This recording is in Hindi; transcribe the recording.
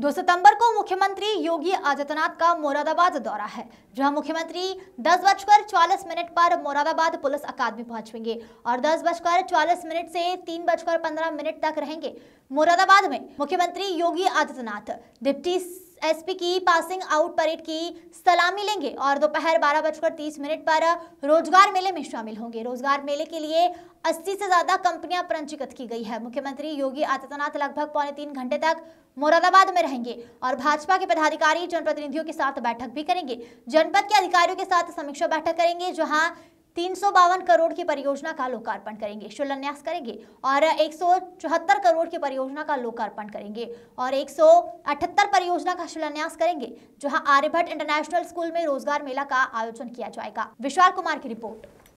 दो सितंबर को मुख्यमंत्री योगी आदित्यनाथ का मुरादाबाद दौरा है जहां मुख्यमंत्री दस बजकर चालीस मिनट पर मुरादाबाद पुलिस अकादमी पहुंचेंगे और दस बजकर चालीस मिनट से तीन बजकर पंद्रह मिनट तक रहेंगे मुरादाबाद में मुख्यमंत्री योगी आदित्यनाथ डिप्टी एसपी की पासिंग आउट परेड की सलामी लेंगे और दोपहर बारह बजकर तीस मिनट पर रोजगार मेले में शामिल होंगे रोजगार मेले के लिए अस्सी से ज्यादा कंपनियां पंजीकृत की गई है मुख्यमंत्री योगी आदित्यनाथ लगभग पौने तीन घंटे तक मुरादाबाद में रहेंगे और भाजपा के पदाधिकारी जनप्रतिनिधियों के साथ बैठक भी करेंगे जनपद के अधिकारियों के साथ समीक्षा बैठक करेंगे जहां तीन करोड़ की परियोजना का लोकार्पण करेंगे शिलान्यास करेंगे और एक करोड़ की परियोजना का लोकार्पण करेंगे और एक परियोजना का शिलान्यास करेंगे जहां आर्यभट्ट इंटरनेशनल स्कूल में रोजगार मेला का आयोजन किया जाएगा विशाल कुमार की रिपोर्ट